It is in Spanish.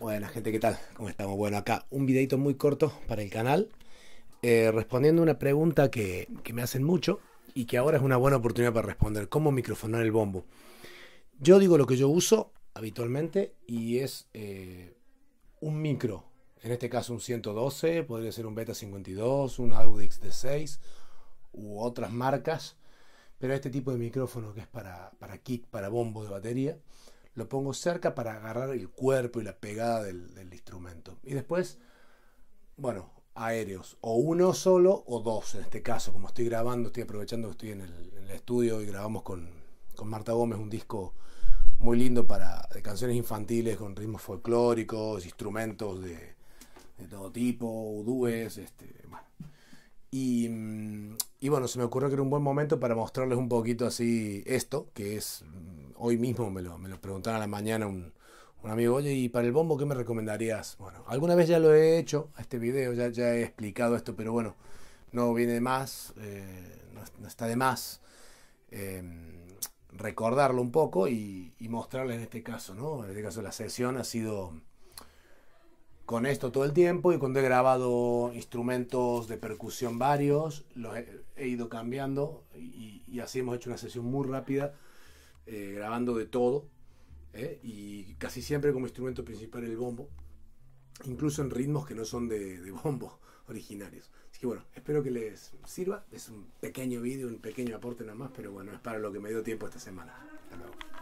Buenas gente, ¿qué tal? ¿Cómo estamos? Bueno, acá un videito muy corto para el canal, eh, respondiendo una pregunta que, me hacen mucho y que ahora es una buena oportunidad para responder, ¿cómo microfonar el bombo? Yo digo lo que yo uso habitualmente y es eh, un micro, en este caso un 112, podría ser un Beta 52, un Audix D6 u otras marcas, pero este tipo de micrófono que es para, para kick, para bombo de batería, lo pongo cerca para agarrar el cuerpo y la pegada del, instrumento. Y después, bueno, aéreos, o uno solo o dos en este caso, como estoy grabando, estoy aprovechando que estoy en el, estudio y grabamos con, Marta Gómez un disco muy lindo para de canciones infantiles con ritmos folclóricos, instrumentos de, de todo tipo, udúes, este, Y, mm, y, bueno, se me ocurrió que era un buen momento para mostrarles un poquito así esto, que es hoy mismo me lo, me lo preguntaron a la mañana un, un, amigo, oye, ¿y para el bombo qué me recomendarías? Bueno, alguna vez ya lo he hecho a este video, ya, ya he explicado esto, pero bueno, no viene de más, eh, no, está de más em, recordarlo un poco y, y mostrarles en este caso, ¿no? En este caso la sesión ha sido con esto todo el tiempo y cuando he grabado instrumentos de percusión varios, los he, ido cambiando y, así hemos hecho una sesión muy rápida eh, grabando de todo, ¿eh? y casi siempre como instrumento principal el bombo, incluso en ritmos que no son de, de bombo originarios. Así que bueno, espero que les sirva. Es un pequeño vídeo, un pequeño aporte nada más, pero bueno, es para lo que me dio tiempo esta semana. Hasta